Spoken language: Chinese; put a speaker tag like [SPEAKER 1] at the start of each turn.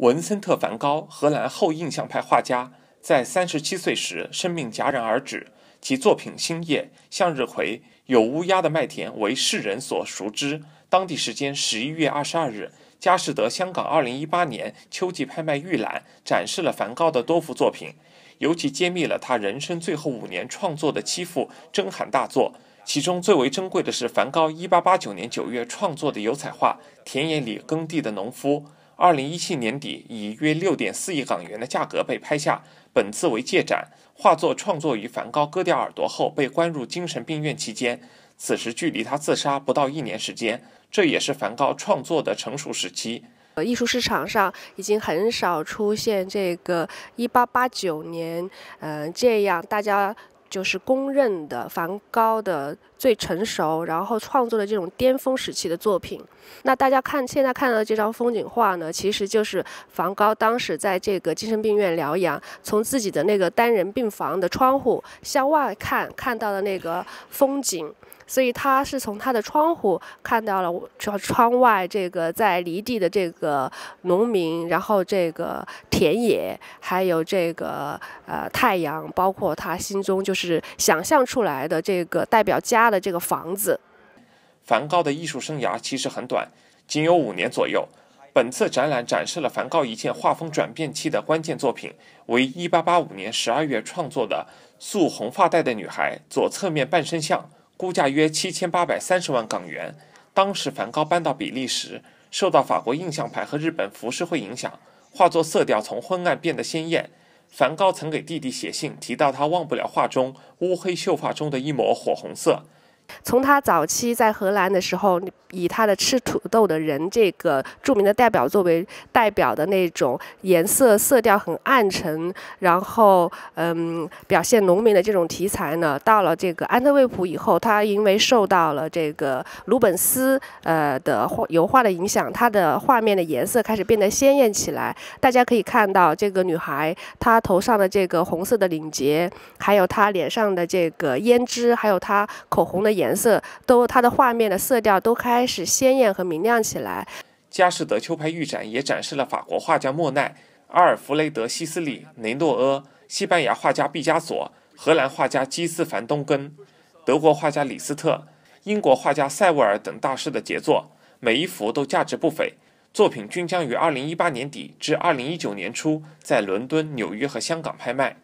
[SPEAKER 1] 文森特·梵高，荷兰后印象派画家，在三十七岁时生命戛然而止。其作品《星夜》《向日葵》《有乌鸦的麦田》为世人所熟知。当地时间十一月二十二日，佳士得香港二零一八年秋季拍卖预览展示了梵高的多幅作品，尤其揭秘了他人生最后五年创作的七幅震撼大作。其中最为珍贵的是梵高一八八九年九月创作的油彩画《田野里耕地的农夫》。二零一七年底，以约六点四亿港元的价格被拍下。本次为借展，画作创作于梵高割掉耳朵后被关入精神病院期间，此时距离他自杀不到一年时间，这也是梵高创作的成熟时期。
[SPEAKER 2] 呃，艺术市场上已经很少出现这个一八八九年，嗯，这样大家。就是公认的梵高的最成熟，然后创作的这种巅峰时期的作品。那大家看现在看到的这张风景画呢，其实就是梵高当时在这个精神病院疗养，从自己的那个单人病房的窗户向外看看到的那个风景。所以他是从他的窗户看到了窗窗外这个在犁地的这个农民，然后这个田野，还有这个呃太阳，包括他心中就是。是想象出来的这个代表家的这个房子。
[SPEAKER 1] 梵高的艺术生涯其实很短，仅有五年左右。本次展览展示了梵高一件画风转变期的关键作品，为1885年12月创作的《素红发带的女孩》左侧面半身像，估价约7830万港元。当时梵高搬到比利时，受到法国印象派和日本浮世绘影响，画作色调从昏暗变得鲜艳。梵高曾给弟弟写信，提到他忘不了画中乌黑秀发中的一抹火红色。
[SPEAKER 2] 从他早期在荷兰的时候，以他的吃土豆的人这个著名的代表作为代表的那种颜色色调很暗沉，然后嗯，表现农民的这种题材呢，到了这个安特卫普以后，他因为受到了这个鲁本斯呃的画油画的影响，他的画面的颜色开始变得鲜艳起来。大家可以看到这个女孩，她头上的这个红色的领结，还有她脸上的这个胭脂，还有她口红的颜。颜色都，它的画面的色调都开始鲜艳和明亮起来。
[SPEAKER 1] 佳士得秋拍预展也展示了法国画家莫奈、阿尔弗雷德·西斯利、雷诺阿、西班牙画家毕加索、荷兰画家基斯·凡·东根、德国画家李斯特、英国画家塞维尔等大师的杰作，每一幅都价值不菲。作品均将于二零一八年底至二零一九年初在伦敦、纽约和香港拍卖。